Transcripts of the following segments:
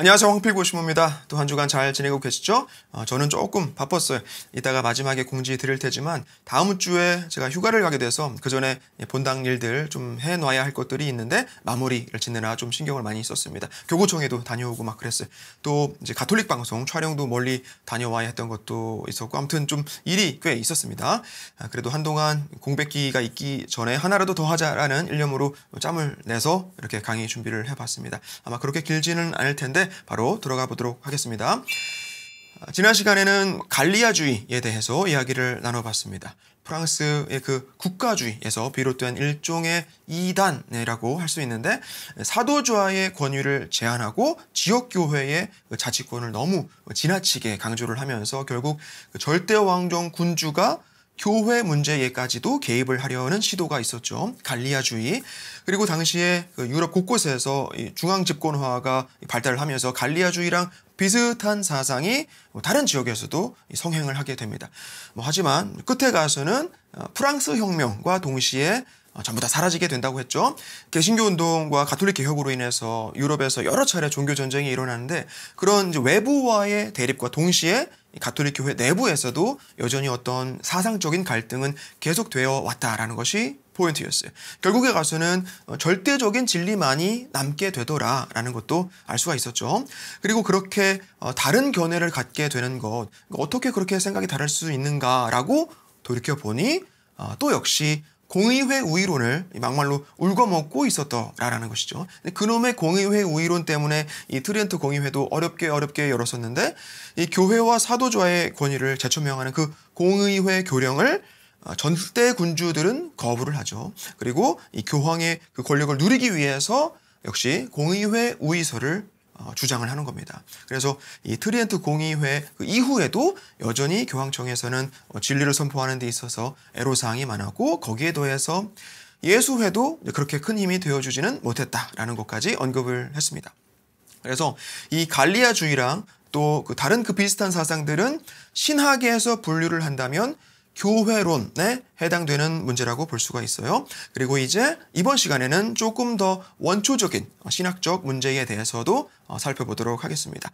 안녕하세요 황필고 신모입니다. 또 한 주간 잘 지내고 계시죠? 어, 저는 조금 바빴어요. 이따가 마지막에 공지 드릴 테지만 다음 주에 제가 휴가를 가게 돼서 그 전에 본당 일들 좀 해놔야 할 것들이 있는데 마무리를 짓느라 좀 신경을 많이 썼습니다. 교구청에도 다녀오고 막 그랬어요. 또 이제 가톨릭 방송 촬영도 멀리 다녀와야 했던 것도 있었고 아무튼 좀 일이 꽤 있었습니다. 아, 그래도 한동안 공백기가 있기 전에 하나라도 더 하자라는 일념으로 짬을 내서 이렇게 강의 준비를 해봤습니다. 아마 그렇게 길지는 않을 텐데 바로 들어가 보도록 하겠습니다. 아, 지난 시간에는 갈리아주의에 대해서 이야기를 나눠봤습니다. 프랑스의 그 국가주의에서 비롯된 일종의 이단이라고 할 수 있는데 사도주와의 권위를 제한하고 지역교회의 그 자치권을 너무 지나치게 강조를 하면서 결국 그 절대왕정 군주가 교회 문제에까지도 개입을 하려는 시도가 있었죠. 갈리아주의 그리고 당시에 그 유럽 곳곳에서 중앙 집권화가 발달을 하면서 갈리아주의랑 비슷한 사상이 뭐 다른 지역에서도 성행을 하게 됩니다. 뭐 하지만 끝에 가서는 어, 프랑스 혁명과 동시에 어, 전부 다 사라지게 된다고 했죠. 개신교 운동과 가톨릭 개혁으로 인해서 유럽에서 여러 차례 종교 전쟁이 일어나는데 그런 이제 외부와의 대립과 동시에 가톨릭 교회 내부에서도 여전히 어떤 사상적인 갈등은 계속되어 왔다라는 것이 포인트였어요. 결국에 가서는 어, 절대적인 진리만이 남게 되더라라는 것도 알 수가 있었죠. 그리고 그렇게 어, 다른 견해를 갖게 되는 것, 어떻게 그렇게 생각이 다를 수 있는가라고 돌이켜 보니 어, 또 역시 공의회 우위론을 막말로 울거먹고 있었더라라는 것이죠. 그놈의 공의회 우위론 때문에 이트렌트 공의회도 어렵게 어렵게 열었었는데 이 교회와 사도좌의 권위를 재천명하는 그 공의회 교령을 어, 전대 군주들은 거부를 하죠. 그리고 이 교황의 그 권력을 누리기 위해서 역시 공의회 우위서를 어, 주장을 하는 겁니다. 그래서 이 트리엔트 공의회 그 이후에도 여전히 교황청에서는 어, 진리를 선포하는 데 있어서 애로사항이 많았고 거기에 더해서 예수회도 그렇게 큰 힘이 되어주지는 못했다라는 것까지 언급을 했습니다. 그래서 이 갈리아주의랑 또 그 다른 그 비슷한 사상들은 신학에서 분류를 한다면 교회론에 해당되는 문제라고 볼 수가 있어요. 그리고 이제 이번 시간에는 조금 더 원초적인 신학적 문제에 대해서도 어, 살펴보도록 하겠습니다.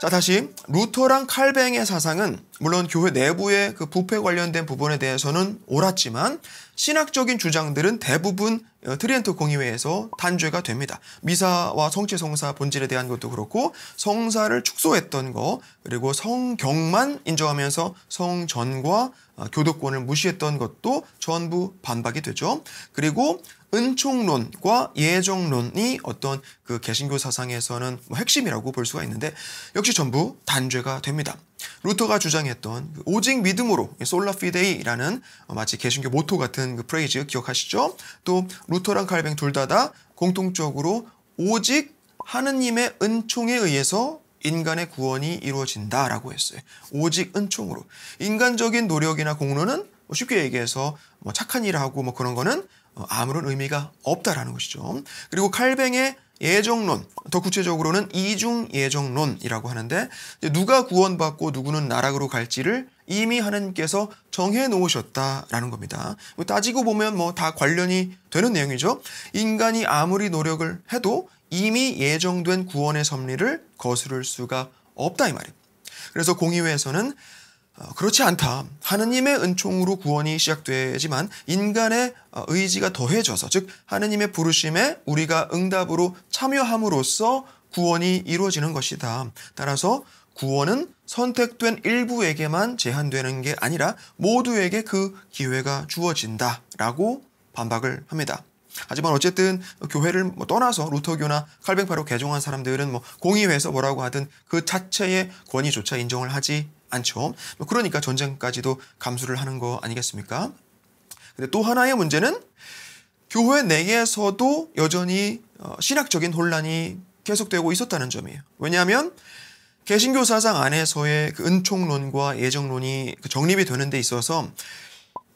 자, 다시 루터랑 칼뱅의 사상은 물론 교회 내부의 그 부패 관련된 부분에 대해서는 옳았지만 신학적인 주장들은 대부분 어, 트리엔트 공의회에서 단죄가 됩니다. 미사와 성체 성사 본질에 대한 것도 그렇고 성사를 축소했던 거 그리고 성경만 인정하면서 성전과 아, 교도권을 무시했던 것도 전부 반박이 되죠. 그리고 은총론과 예정론이 어떤 그 개신교 사상에서는 뭐 핵심이라고 볼 수가 있는데 역시 전부 단죄가 됩니다. 루터가 주장했던 그 오직 믿음으로 솔라피데이라는 예, 마치 개신교 모토 같은 그 프레이즈 기억하시죠? 또 루터랑 칼뱅 둘 다 다 공통적으로 오직 하느님의 은총에 의해서 인간의 구원이 이루어진다라고 했어요. 오직 은총으로. 인간적인 노력이나 공로는 뭐 쉽게 얘기해서 뭐 착한 일을 하고 뭐 그런 거는 어, 아무런 의미가 없다라는 것이죠. 그리고 칼뱅의 예정론, 더 구체적으로는 이중 예정론이라고 하는데 누가 구원받고 누구는 나락으로 갈지를 이미 하나님께서 정해 놓으셨다라는 겁니다. 따지고 보면 뭐 다 관련이 되는 내용이죠. 인간이 아무리 노력을 해도 이미 예정된 구원의 섭리를 거스를 수가 없다 이 말입니다. 그래서 공의회에서는 어, 그렇지 않다. 하느님의 은총으로 구원이 시작되지만 인간의 어, 의지가 더해져서 즉 하느님의 부르심에 우리가 응답으로 참여함으로써 구원이 이루어지는 것이다. 따라서 구원은 선택된 일부에게만 제한되는 게 아니라 모두에게 그 기회가 주어진다라고 반박을 합니다. 하지만 어쨌든 교회를 뭐 떠나서 루터교나 칼뱅파로 개종한 사람들은 뭐 공의회에서 뭐라고 하든 그 자체의 권위조차 인정을 하지 않죠. 뭐 그러니까 전쟁까지도 감수를 하는 거 아니겠습니까? 근데 또 하나의 문제는 교회 내에서도 여전히 어, 신학적인 혼란이 계속되고 있었다는 점이에요. 왜냐하면 개신교 사상 안에서의 그 은총론과 예정론이 그 정립이 되는 데 있어서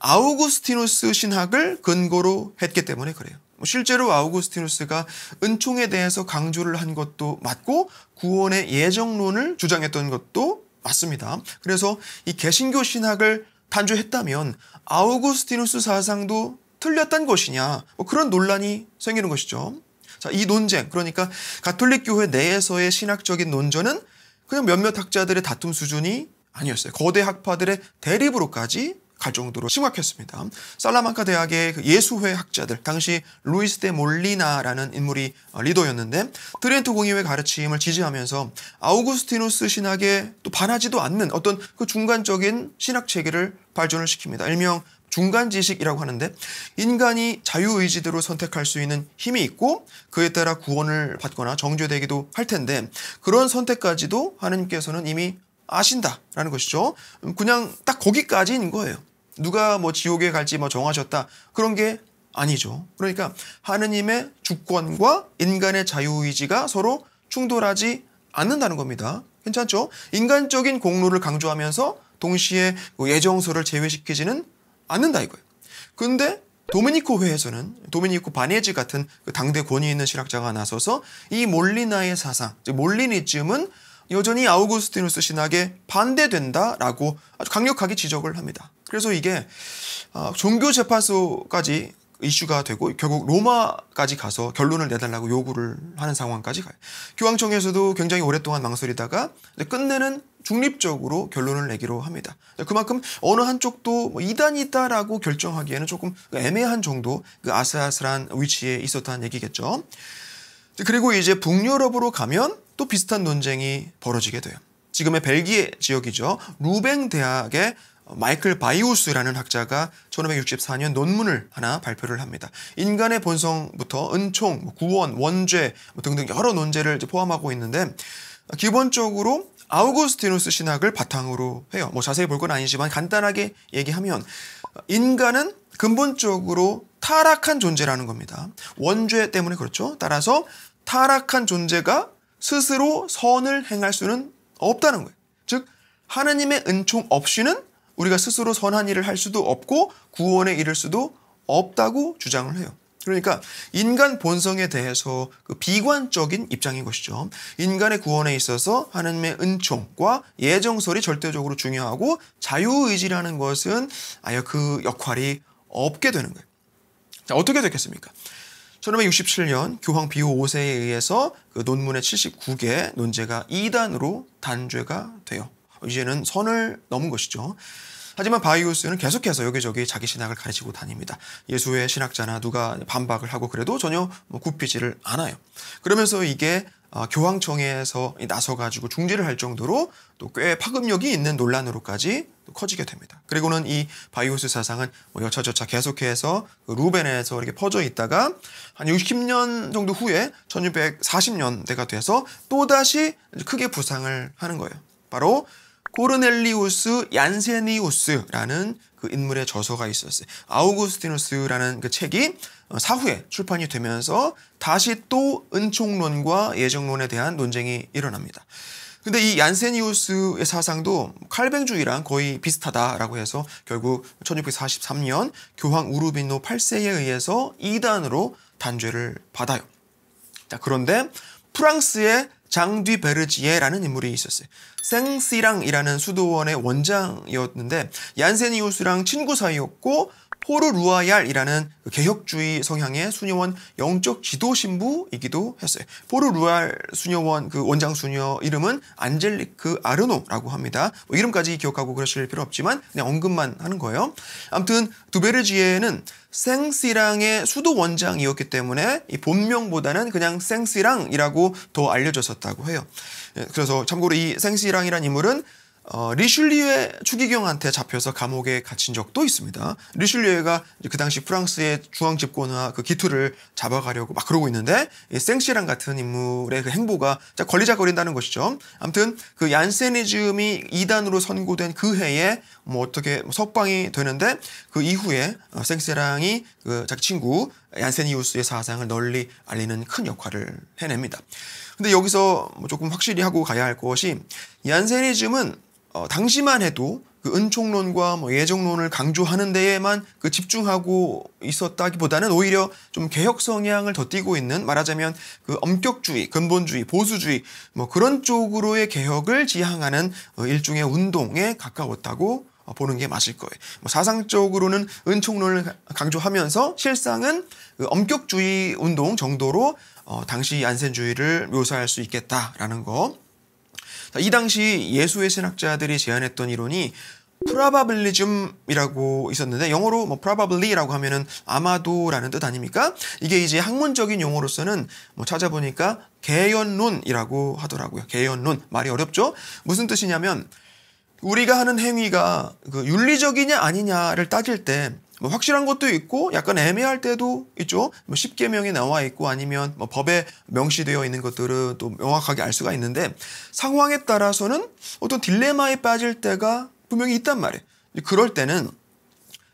아우구스티누스 신학을 근거로 했기 때문에 그래요. 뭐 실제로 아우구스티누스가 은총에 대해서 강조를 한 것도 맞고 구원의 예정론을 주장했던 것도 맞습니다. 그래서 이 개신교 신학을 단조했다면 아우구스티누스 사상도 틀렸던 것이냐 뭐 그런 논란이 생기는 것이죠. 자, 이 논쟁 그러니까 가톨릭 교회 내에서의 신학적인 논전은 그냥 몇몇 학자들의 다툼 수준이 아니었어요. 거대 학파들의 대립으로까지 갈 정도로 심각했습니다. 살라만카 대학의 그 예수회 학자들, 당시 루이스 데 몰리나라는 인물이 어, 리더였는데 트렌트 공의회 가르침을 지지하면서 아우구스티누스 신학에 또 반하지도 않는 어떤 그 중간적인 신학 체계를 발전을 시킵니다. 일명 중간 지식이라고 하는데 인간이 자유의지대로 선택할 수 있는 힘이 있고 그에 따라 구원을 받거나 정죄되기도 할 텐데 그런 선택까지도 하나님께서는 이미 아신다라는 것이죠. 그냥 딱 거기까지인 거예요. 누가 뭐 지옥에 갈지 뭐 정하셨다 그런 게 아니죠. 그러니까 하느님의 주권과 인간의 자유의지가 서로 충돌하지 않는다는 겁니다. 괜찮죠? 인간적인 공로를 강조하면서 동시에 그 예정서를 제외시키지는 않는다 이거예요. 근데 도미니코 회에서는 도미니코 바네지 같은 그 당대 권위 있는 신학자가 나서서 이 몰리나의 사상, 즉 몰리니즘은 여전히 아우구스티누스 신학에 반대된다라고 아주 강력하게 지적을 합니다. 그래서 이게 아, 종교 재판소까지 이슈가 되고 결국 로마까지 가서 결론을 내달라고 요구를 하는 상황까지 가요. 교황청에서도 굉장히 오랫동안 망설이다가 끝내는 중립적으로 결론을 내기로 합니다. 그만큼 어느 한쪽도 뭐 이단이다라고 결정하기에는 조금 그 애매한 정도 그 아슬아슬한 위치에 있었다는 얘기겠죠. 그리고 이제 북유럽으로 가면 또 비슷한 논쟁이 벌어지게 돼요. 지금의 벨기에 지역이죠. 루뱅 대학의 마이클 바이우스라는 학자가 1 5 6 4년 논문을 하나 발표를 합니다. 인간의 본성부터 은총, 뭐 구원, 원죄 뭐 등등 여러 논제를 포함하고 있는데 기본적으로 아우구스티누스 신학을 바탕으로 해요. 뭐 자세히 볼 건 아니지만 간단하게 얘기하면 인간은 근본적으로 타락한 존재라는 겁니다. 원죄 때문에 그렇죠. 따라서 타락한 존재가 스스로 선을 행할 수는 없다는 거예요. 즉 하나님의 은총 없이는 우리가 스스로 선한 일을 할 수도 없고 구원에 이를 수도 없다고 주장을 해요. 그러니까 인간 본성에 대해서 그 비관적인 입장인 것이죠. 인간의 구원에 있어서 하나님의 은총과 예정설이 절대적으로 중요하고 자유의지라는 것은 아예 그 역할이 없게 되는 거예요. 자, 어떻게 됐겠습니까? 1567년 교황 비오 5세에 의해서 그 논문의 79개 논제가 2단으로 단죄가 돼요. 이제는 선을 넘은 것이죠. 하지만 바이오스는 계속해서 여기저기 자기 신학을 가르치고 다닙니다. 예수의 신학자나 누가 반박을 하고 그래도 전혀 뭐 굽히지를 않아요. 그러면서 이게 아, 교황청에서 나서가지고 중지를 할 정도로 또 꽤 파급력이 있는 논란으로까지 커지게 됩니다. 그리고는 이 바이오스 사상은 뭐 여차저차 계속해서 그 루벤에서 이렇게 퍼져 있다가 한 60년 정도 후에 1640년대가 돼서 또다시 크게 부상을 하는 거예요. 바로 코르넬리우스 얀세니우스라는 그 인물의 저서가 있었어요. 아우구스티누스라는 그 책이 어, 사후에 출판이 되면서 다시 또 은총론과 예정론에 대한 논쟁이 일어납니다. 근데 이 얀세니우스의 사상도 칼뱅주의랑 거의 비슷하다라고 해서 결국 1643년 교황 우르비노 8세에 의해서 이단으로 단죄를 받아요. 자, 그런데 프랑스의 장뒤 베르지에라는 인물이 있었어요. 생시랑이라는 수도원의 원장이었는데 얀센이우스랑 친구 사이였고 포르 루아얄이라는 그 개혁주의 성향의 수녀원 영적 지도 신부이기도 했어요. 포르 루알 수녀원 그 원장 수녀 이름은 안젤리크 아르노라고 합니다. 뭐 이름까지 기억하고 그러실 필요 없지만 그냥 언급만 하는 거예요. 아무튼 두베르지에는 생시랑의 수도 원장이었기 때문에 이 본명보다는 그냥 생시랑이라고 더 알려졌었다고 해요. 예, 그래서 참고로 이 생시랑이란 인물은 어, 리슐리에 추기경한테 잡혀서 감옥에 갇힌 적도 있습니다. 리슐리에가 그 당시 프랑스의 중앙 집권화 그 기투를 잡아가려고 막 그러고 있는데 이 생시랑 같은 인물의 그 행보가 걸리작거린다는 것이죠. 아무튼 그 얀세니즘이 이단으로 선고된 그 해에 뭐 어떻게 뭐 석방이 되는데 그 이후에 어, 생시랑이 그 자기 친구 얀세니우스의 사상을 널리 알리는 큰 역할을 해냅니다. 근데 여기서 뭐 조금 확실히 하고 가야 할 것이 얀세니즘은 어, 당시만 해도 그 은총론과 뭐 예정론을 강조하는 데에만 그 집중하고 있었다기보다는 오히려 좀 개혁 성향을 더띄고 있는 말하자면 그 엄격주의, 근본주의, 보수주의 뭐 그런 쪽으로의 개혁을 지향하는 어, 일종의 운동에 가까웠다고 어, 보는 게 맞을 거예요. 뭐 사상적으로는 은총론을 강조하면서 실상은 그 엄격주의 운동 정도로 어, 당시 얀센주의를 묘사할 수 있겠다라는 거. 이 당시 예수의 신학자들이 제안했던 이론이 프라바블리즘이라고 있었는데 영어로 뭐 p r o b a 라고 하면은 아마도라는 뜻 아닙니까? 이게 이제 학문적인 용어로서는 뭐 찾아보니까 개연론이라고 하더라고요. 개연론 말이 어렵죠? 무슨 뜻이냐면 우리가 하는 행위가 그 윤리적이냐 아니냐를 따질 때뭐 확실한 것도 있고 약간 애매할 때도 있죠. 뭐 10개명이 나와 있고 아니면 뭐 법에 명시되어 있는 것들을또 명확하게 알 수가 있는데 상황에 따라서는 어떤 딜레마에 빠질 때가 분명히 있단 말이에요. 그럴 때는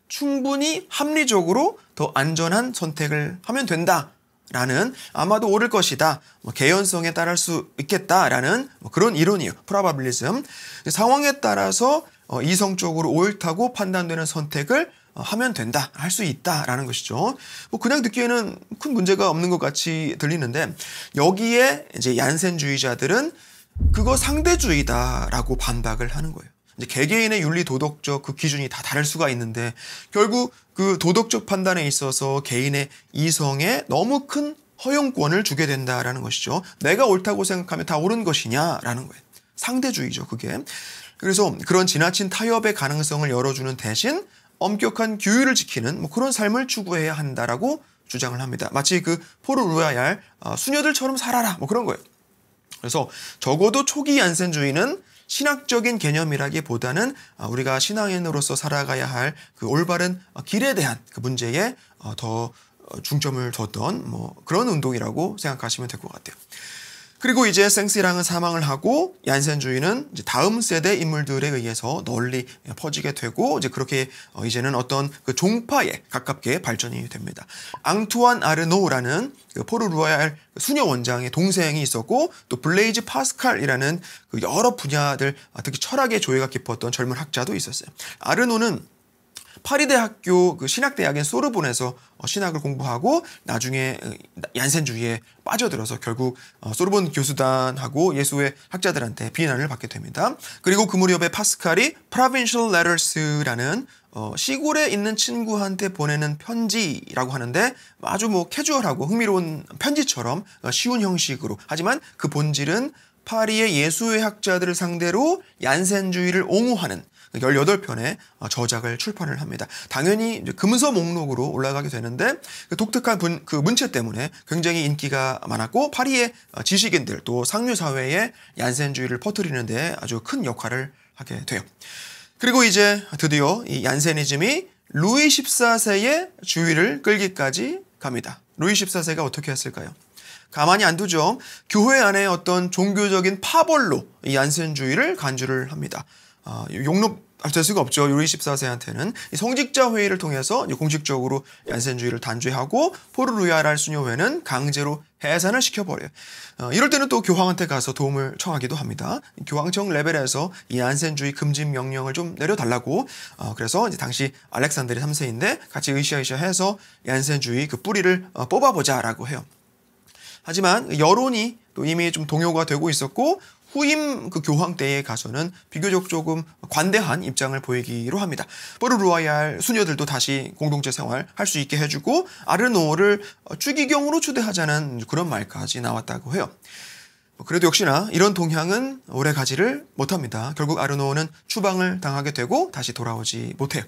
충분히 합리적으로 더 안전한 선택을 하면 된다. 라는 아마도 오를 것이다. 뭐 개연성에 따를 수 있겠다라는 뭐 그런 이론이에요. 프라바빌리즘. 상황에 따라서 어, 이성적으로 옳다고 판단되는 선택을 어, 하면 된다, 할 수 있다라는 것이죠. 뭐 그냥 듣기에는 큰 문제가 없는 것 같이 들리는데 여기에 이제 얀센주의자들은 그거 상대주의다라고 반박을 하는 거예요. 이제 개개인의 윤리 도덕적 그 기준이 다 다를 수가 있는데 결국 그 도덕적 판단에 있어서 개인의 이성에 너무 큰 허용권을 주게 된다라는 것이죠. 내가 옳다고 생각하면 다 옳은 것이냐라는 거예요. 상대주의죠, 그게. 그래서 그런 지나친 타협의 가능성을 열어주는 대신 엄격한 규율을 지키는 뭐 그런 삶을 추구해야 한다라고 주장을 합니다. 마치 그 포르 루아얄 어, 수녀들처럼 살아라 뭐 그런 거예요. 그래서 적어도 초기 얀센주의는 신학적인 개념이라기보다는 어, 우리가 신앙인으로서 살아가야 할 그 올바른 길에 대한 그 문제에 어, 더 중점을 뒀던 뭐 그런 운동이라고 생각하시면 될 것 같아요. 그리고 이제 생스랑은 사망을 하고 얀센주의는 이제 다음 세대 인물들에 의해서 널리 퍼지게 되고 이제 그렇게 어, 이제는 어떤 그 종파에 가깝게 발전이 됩니다. 앙투안 아르노라는 그 포르 루아얄 수녀 원장의 동생이 있었고 또 블레이즈 파스칼이라는 그 여러 분야들 아, 특히 철학의 조예가 깊었던 젊은 학자도 있었어요. 아르노는 파리대 학교 그 신학대학인 소르본에서 어, 신학을 공부하고 나중에 어, 얀센주의에 빠져들어서 결국 어, 소르본 교수단하고 예수의 학자들한테 비난을 받게 됩니다. 그리고 그 무렵에 파스칼이 Provincial Letters라는 어, 시골에 있는 친구한테 보내는 편지라고 하는데 아주 뭐 캐주얼하고 흥미로운 편지처럼 쉬운 형식으로 하지만 그 본질은 파리의 예수의 학자들을 상대로 얀센주의를 옹호하는 열여덟 편의 어, 저작을 출판을 합니다. 당연히 금서 목록으로 올라가게 되는데 그 독특한 분, 그 문체 때문에 굉장히 인기가 많았고 파리의 어, 지식인들 또 상류 사회의 얀센주의를 퍼뜨리는 데 아주 큰 역할을 하게 돼요. 그리고 이제 드디어 이 얀세니즘이 루이 14세의 주의를 끌기까지 갑니다. 루이 14세가 어떻게 했을까요? 가만히 안 두죠. 교회 안에 어떤 종교적인 파벌로 이 얀센주의를 간주를 합니다. 아, 용납 될 수가 없죠. 요리 14세한테는 이 성직자 회의를 통해서 공식적으로 얀센주의를 단죄하고 포르루야랄 수녀회는 강제로 해산을 시켜버려요. 어, 이럴 때는 또 교황한테 가서 도움을 청하기도 합니다. 교황청 레벨에서 이 얀센주의 금지 명령을 좀 내려달라고 어, 그래서 당시 알렉산드리 3세인데 같이 으쌰으쌰 해서 얀센주의 그 뿌리를 어, 뽑아보자라고 해요. 하지만 여론이 또 이미 좀 동요가 되고 있었고 후임 그 교황 때에 가서는 비교적 조금 관대한 입장을 보이기로 합니다. 뽀르루아얄 수녀들도 다시 공동체 생활 할 수 있게 해주고 아르노를 추기경으로 추대하자는 그런 말까지 나왔다고 해요. 뭐 그래도 역시나 이런 동향은 오래 가지를 못합니다. 결국 아르노는 추방을 당하게 되고 다시 돌아오지 못해요.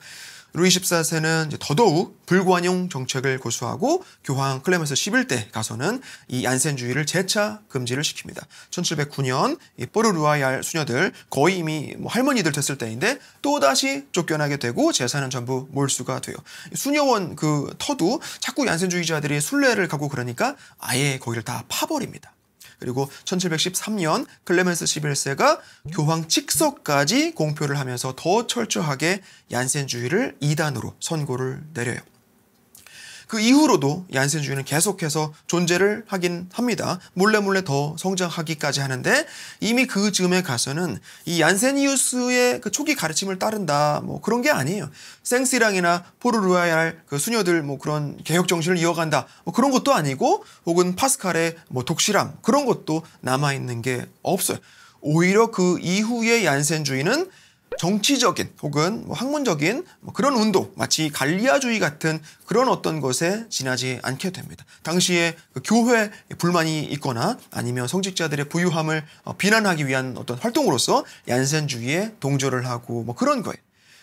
루이 14세는 더더욱 불관용 정책을 고수하고 교황 클레멘스 11대 가서는 이 안센주의를 재차 금지를 시킵니다. 1709년 이 뽀르루아얄 수녀들 거의 이미 뭐 할머니들 됐을 때인데 또다시 쫓겨나게 되고 재산은 전부 몰수가 돼요. 수녀원 그 터도 자꾸 얀센주의자들이 순례를 가고 그러니까 아예 거기를 다 파버립니다. 그리고 1713년 클레멘스 11세가 교황 칙서까지 공표를 하면서 더 철저하게 얀센주의를 이단으로 선고를 내려요. 그 이후로도 얀센주의는 계속해서 존재를 하긴 합니다. 몰래 몰래 더 성장하기까지 하는데 이미 그 즈음에 가서는 이 얀센이우스의 그 초기 가르침을 따른다 뭐 그런 게 아니에요. 생스랑이나 포르루아얄 그 수녀들 뭐 그런 개혁 정신을 이어간다 뭐 그런 것도 아니고 혹은 파스칼의 뭐 독실함 그런 것도 남아 있는 게 없어요. 오히려 그 이후의 얀센주의는 정치적인 혹은 뭐 학문적인 뭐 그런 운동 마치 갈리아주의 같은 그런 어떤 것에 지나지 않게 됩니다. 당시에 그 교회 불만이 있거나 아니면 성직자들의 부유함을 어, 비난하기 위한 어떤 활동으로서 얀센주의에 동조를 하고 뭐 그런 거예요.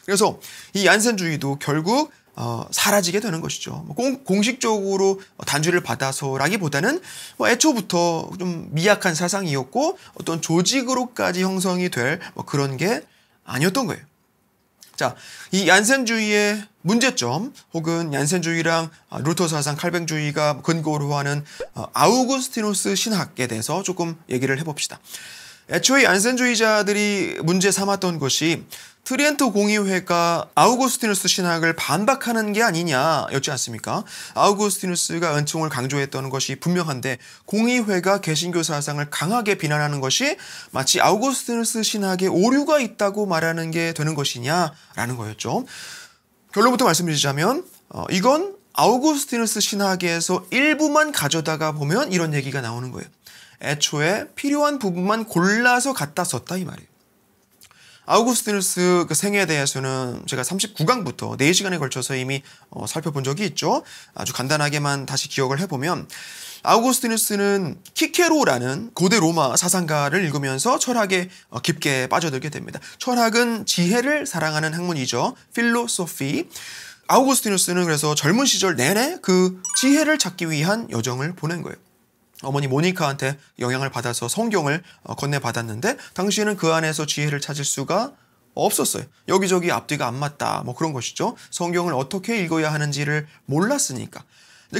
그래서 이 얀센주의도 결국 어, 사라지게 되는 것이죠. 뭐 공, 식적으로 단주를 받아서라기보다는 뭐 애초부터 좀 미약한 사상이었고 어떤 조직으로까지 형성이 될 뭐 그런 게 아니었던 거예요. 자, 이 얀센주의의 문제점 혹은 얀센주의랑 아, 루터 사상 칼뱅주의가 근거로 하는 어, 아우구스티누스 신학에 대해서 조금 얘기를 해봅시다. 애초에 얀센주의자들이 문제 삼았던 것이 트리엔토 공의회가 아우구스티누스 신학을 반박하는 게 아니냐였지 않습니까? 아우구스티누스가 은총을 강조했던 것이 분명한데 공의회가 개신교 사상을 강하게 비난하는 것이 마치 아우구스티누스 신학에 오류가 있다고 말하는 게 되는 것이냐라는 거였죠. 결론부터 말씀드리자면 어, 이건 아우구스티누스 신학에서 일부만 가져다가 보면 이런 얘기가 나오는 거예요. 애초에 필요한 부분만 골라서 갖다 썼다 이 말이에요. 아우구스티누스 그 생애에 대해서는 제가 39강부터 4시간에 걸쳐서 이미 어, 살펴본 적이 있죠. 아주 간단하게만 다시 기억을 해보면 아우구스티누스는 키케로라는 고대 로마 사상가를 읽으면서 철학에 어, 깊게 빠져들게 됩니다. 철학은 지혜를 사랑하는 학문이죠. 필로소피. 아우구스티누스는 그래서 젊은 시절 내내 그 지혜를 찾기 위한 여정을 보낸 거예요. 어머니 모니카한테 영향을 받아서 성경을 어, 건네받았는데 당시에는 그 안에서 지혜를 찾을 수가 없었어요. 여기저기 앞뒤가 안 맞다. 뭐 그런 것이죠. 성경을 어떻게 읽어야 하는지를 몰랐으니까.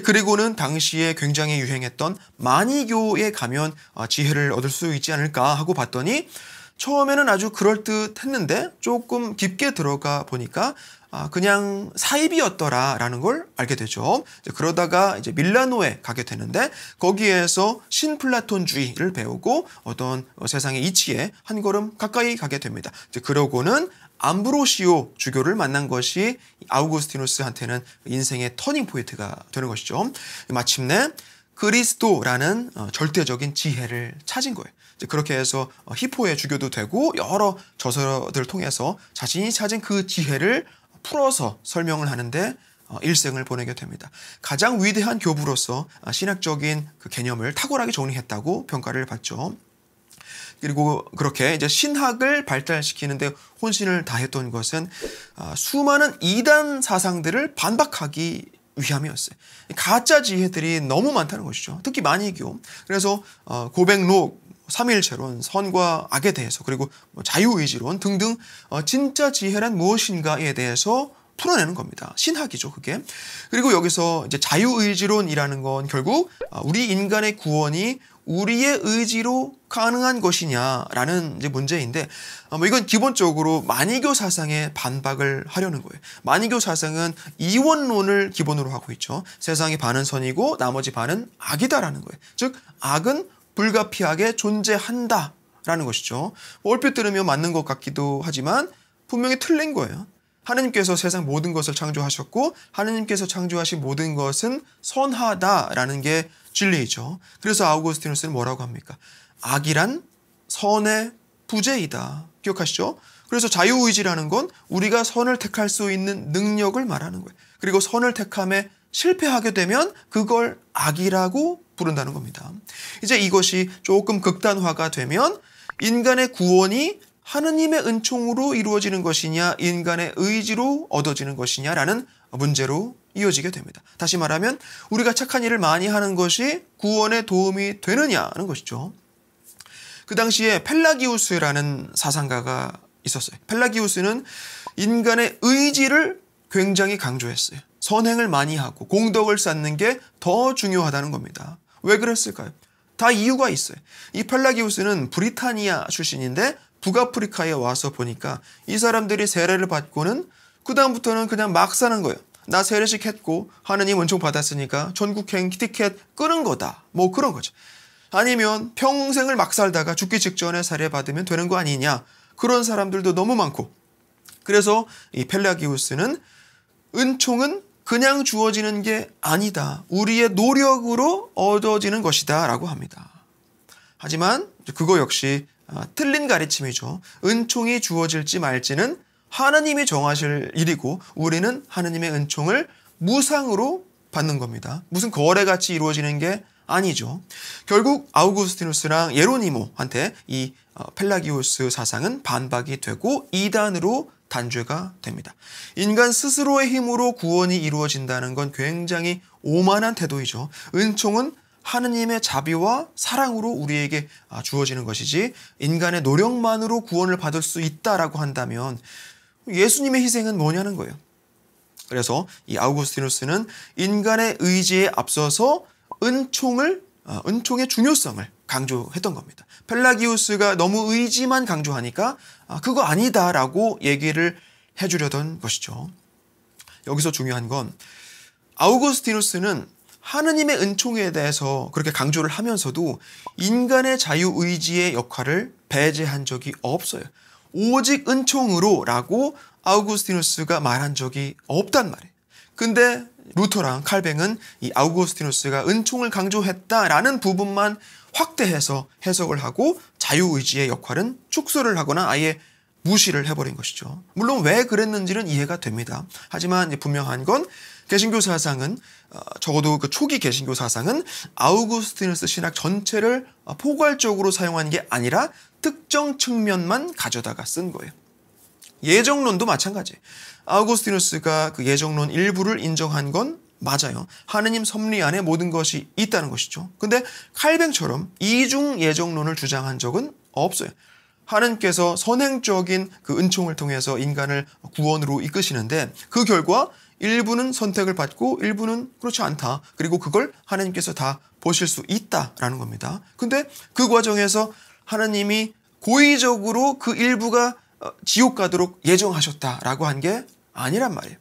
그리고는 당시에 굉장히 유행했던 만이교에 가면 어, 지혜를 얻을 수 있지 않을까 하고 봤더니 처음에는 아주 그럴듯 했는데 조금 깊게 들어가 보니까 아, 그냥 사입이었더라라는 걸 알게 되죠. 이제 그러다가 이제 밀라노에 가게 되는데 거기에서 신플라톤주의를 배우고 어떤 어, 세상의 이치에 한 걸음 가까이 가게 됩니다. 이제 그러고는 암브로시오 주교를 만난 것이 아우구스티누스한테는 인생의 터닝 포인트가 되는 것이죠. 마침내 그리스도라는 어, 절대적인 지혜를 찾은 거예요. 그렇게 해서 어, 히포의 주교도 되고 여러 저서들을 통해서 자신이 찾은 그 지혜를 풀어서 설명을 하는데 어, 일생을 보내게 됩니다. 가장 위대한 교부로서 아, 신학적인 그 개념을 탁월하게 정리했다고 평가를 받죠. 그리고 그렇게 이제 신학을 발달시키는데 혼신을 다했던 것은 아, 수많은 이단 사상들을 반박하기 위함이었어요. 가짜 지혜들이 너무 많다는 것이죠. 특히 만이교. 그래서 어, 고백록 삼일체론, 선과 악에 대해서 그리고 뭐 자유의지론 등등 어, 진짜 지혜란 무엇인가에 대해서 풀어내는 겁니다. 신학이죠, 그게. 그리고 여기서 이제 자유의지론이라는 건 결국 아, 우리 인간의 구원이 우리의 의지로 가능한 것이냐라는 이제 문제인데 어, 뭐 이건 기본적으로 만니교 사상에 반박을 하려는 거예요. 만니교 사상은 이원론을 기본으로 하고 있죠. 세상이 반은 선이고 나머지 반은 악이다라는 거예요. 즉 악은 불가피하게 존재한다라는 것이죠. 얼핏 들으면 맞는 것 같기도 하지만 분명히 틀린 거예요. 하느님께서 세상 모든 것을 창조하셨고 하느님께서 창조하신 모든 것은 선하다라는 게 진리이죠. 그래서 아우구스티누스는 뭐라고 합니까? 악이란 선의 부재이다. 기억하시죠? 그래서 자유의지라는 건 우리가 선을 택할 수 있는 능력을 말하는 거예요. 그리고 선을 택함에 실패하게 되면 그걸 악이라고 부른다는 겁니다. 이제 이것이 조금 극단화가 되면 인간의 구원이 하느님의 은총으로 이루어지는 것이냐, 인간의 의지로 얻어지는 것이냐라는 문제로 이어지게 됩니다. 다시 말하면 우리가 착한 일을 많이 하는 것이 구원에 도움이 되느냐는 것이죠. 그 당시에 펠라기우스라는 사상가가 있었어요. 펠라기우스는 인간의 의지를 굉장히 강조했어요. 선행을 많이 하고 공덕을 쌓는 게 더 중요하다는 겁니다. 왜 그랬을까요? 다 이유가 있어요. 이펠라기우스는 브리타니아 출신인데 북아프리카에 와서 보니까 이 사람들이 세례를 받고는 그다음부터는 그냥 막 사는 거예요. 나 세례식 했고 하느님 은총 받았으니까 전국행 티켓 끄는 거다. 뭐 그런 거죠. 아니면 평생을 막 살다가 죽기 직전에 살해받으면 되는 거 아니냐. 그런 사람들도 너무 많고. 그래서 이 펠라기우스는 은총은 그냥 주어지는 게 아니다. 우리의 노력으로 얻어지는 것이다. 라고 합니다. 하지만 그거 역시 아, 틀린 가르침이죠. 은총이 주어질지 말지는 하나님이 정하실 일이고 우리는 하나님의 은총을 무상으로 받는 겁니다. 무슨 거래같이 이루어지는 게 아니죠. 결국 아우구스티누스랑 예로니모한테 이 어, 펠라기오스 사상은 반박이 되고 이단으로 단죄가 됩니다. 인간 스스로의 힘으로 구원이 이루어진다는 건 굉장히 오만한 태도이죠. 은총은 하느님의 자비와 사랑으로 우리에게 아, 주어지는 것이지 인간의 노력만으로 구원을 받을 수 있다라고 한다면 예수님의 희생은 뭐냐는 거예요. 그래서 이 아우구스티누스는 인간의 의지에 앞서서 은총을 아, 은총의 중요성을 강조했던 겁니다. 펠라기우스가 너무 의지만 강조하니까 아, 그거 아니다라고 얘기를 해주려던 것이죠. 여기서 중요한 건 아우구스티누스는 하느님의 은총에 대해서 그렇게 강조를 하면서도 인간의 자유의지의 역할을 배제한 적이 없어요. 오직 은총으로라고 아우구스티누스가 말한 적이 없단 말이에요. 근데 루터랑 칼뱅은 이 아우구스티누스가 은총을 강조했다라는 부분만 확대해서 해석을 하고 자유의지의 역할은 축소를 하거나 아예 무시를 해버린 것이죠. 물론 왜 그랬는지는 이해가 됩니다. 하지만 분명한 건 개신교 사상은 어, 적어도 그 초기 개신교 사상은 아우구스티누스 신학 전체를 포괄적으로 사용한 게 아니라 특정 측면만 가져다가 쓴 거예요. 예정론도 마찬가지. 아우구스티누스가 그 예정론 일부를 인정한 건 맞아요. 하느님 섭리 안에 모든 것이 있다는 것이죠. 근데 칼뱅처럼 이중 예정론을 주장한 적은 없어요. 하느님께서 선행적인 그 은총을 통해서 인간을 구원으로 이끄시는데 그 결과 일부는 선택을 받고 일부는 그렇지 않다. 그리고 그걸 하느님께서 다 보실 수 있다라는 겁니다. 근데 그 과정에서 하느님이 고의적으로 그 일부가 어, 지옥 가도록 예정하셨다라고 한 게 아니란 말이에요.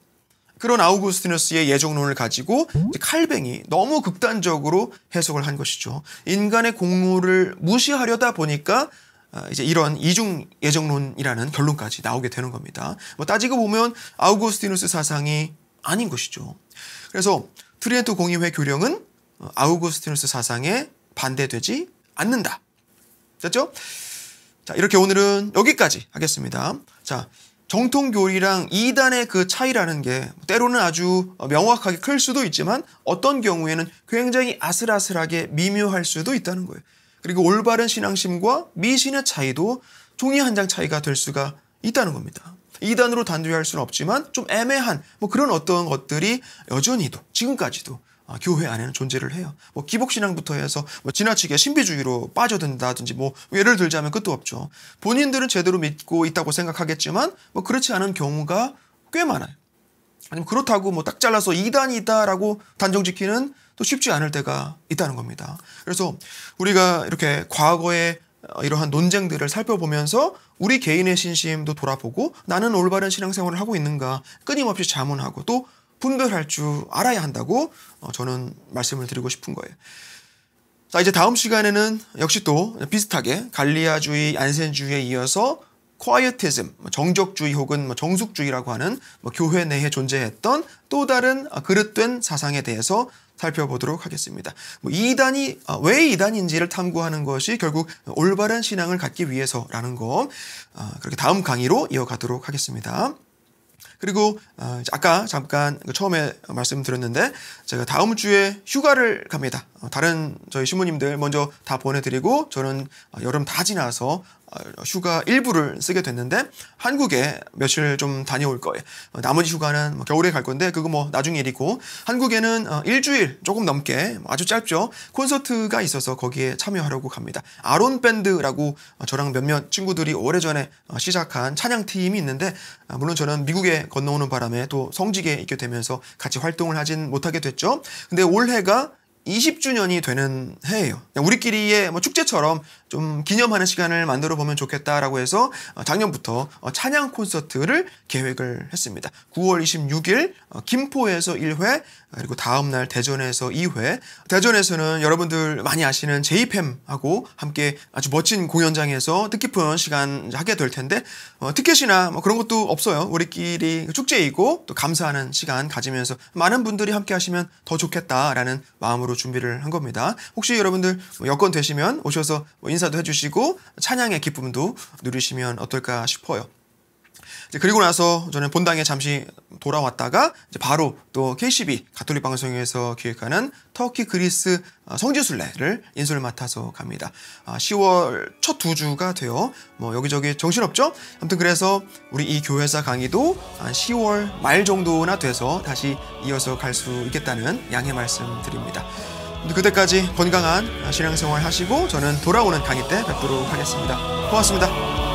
그런 아우구스티누스의 예정론을 가지고 칼뱅이 너무 극단적으로 해석을 한 것이죠. 인간의 공로를 무시하려다 보니까 어, 이제 이런 이중 예정론이라는 결론까지 나오게 되는 겁니다. 뭐 따지고 보면 아우구스티누스 사상이 아닌 것이죠. 그래서 트리엔토 공의회 교령은 어, 아우구스티누스 사상에 반대되지 않는다. 됐죠? 자, 이렇게 오늘은 여기까지 하겠습니다. 자, 정통 교리랑 이단의그 차이라는 게 때로는 아주 명확하게 클 수도 있지만 어떤 경우에는 굉장히 아슬아슬하게 미묘할 수도 있다는 거예요. 그리고 올바른 신앙심과 미신의 차이도 종이 한 장 차이가 될 수가 있다는 겁니다. 이단으로 단두할 수는 없지만 좀 애매한 뭐 그런 어떤 것들이 여전히도 지금까지도 아, 교회 안에는 존재를 해요. 뭐 기복신앙부터 해서 뭐 지나치게 신비주의로 빠져든다든지 뭐 예를 들자면 끝도 없죠. 본인들은 제대로 믿고 있다고 생각하겠지만 뭐 그렇지 않은 경우가 꽤 많아요. 아니면 그렇다고 뭐 딱 잘라서 이단이다라고 단정 지키는또 쉽지 않을 때가 있다는 겁니다. 그래서 우리가 이렇게 과거에 어, 이러한 논쟁들을 살펴보면서 우리 개인의 신심도 돌아보고 나는 올바른 신앙생활을 하고 있는가 끊임없이 자문하고 또 분별할 줄 알아야 한다고 어, 저는 말씀을 드리고 싶은 거예요. 자, 이제 다음 시간에는 역시 또 비슷하게 갈리아주의, 안센주의에 이어서 콰이어티즘, 뭐 정적주의 혹은 뭐 정숙주의라고 하는 뭐 교회 내에 존재했던 또 다른 어, 그릇된 사상에 대해서 살펴보도록 하겠습니다. 이단이 어, 왜 이단인지를 탐구하는 것이 결국 올바른 신앙을 갖기 위해서라는 거 그렇게 다음 강의로 이어가도록 하겠습니다. 그리고 아, 아까 잠깐 그 처음에 말씀드렸는데 제가 다음 주에 휴가를 갑니다. 어, 다른 저희 신부님들 먼저 다 보내드리고 저는 아, 여름 다 지나서 아, 휴가 일부를 쓰게 됐는데 한국에 며칠 좀 다녀올 거예요. 어, 나머지 휴가는 뭐 겨울에 갈 건데 그거 뭐 나중 일이고 한국에는 어, 일주일 조금 넘게 뭐 아주 짧죠. 콘서트가 있어서 거기에 참여하려고 갑니다. 아론 밴드라고 어, 저랑 몇몇 친구들이 오래전에 시작한 찬양팀이 있는데 아, 물론 저는 미국에 건너오는 바람에 또 성직에 있게 되면서 같이 활동을 하진 못하게 됐죠. 근데 올해가 20주년이 되는 해예요. 우리끼리의 뭐 축제처럼 좀 기념하는 시간을 만들어 보면 좋겠다라고 해서 어, 작년부터 어, 찬양 콘서트를 계획을 했습니다. 9월 26일 어, 김포에서 1회 그리고 다음 날 대전에서 2회 대전에서는 여러분들 많이 아시는 제이팸하고 함께 아주 멋진 공연장에서 뜻깊은 시간 하게 될 텐데 티켓이나 뭐 그런 것도 없어요. 우리끼리 축제이고 또 감사하는 시간 가지면서 많은 분들이 함께 하시면 더 좋겠다라는 마음으로 준비를 한 겁니다. 혹시 여러분들 뭐 여건 되시면 오셔서 뭐 인사 인사도 해주시고 찬양의 기쁨도 누리시면 어떨까 싶어요. 그리고 나서 저는 본당에 잠시 돌아왔다가 바로 또 KCB 가톨릭 방송에서 기획하는 터키 그리스 어, 성지순례를 인솔 맡아서 갑니다. 10월 아, 첫두 주가 되어 뭐 여기저기 정신없죠? 아무튼 그래서 우리 이 교회사 강의도 한 10월 말 정도나 돼서 다시 이어서 갈 수 있겠다는 양해 말씀드립니다. 그때까지 건강한 신앙생활 하시고 저는 돌아오는 강의 때 뵙도록 하겠습니다. 고맙습니다.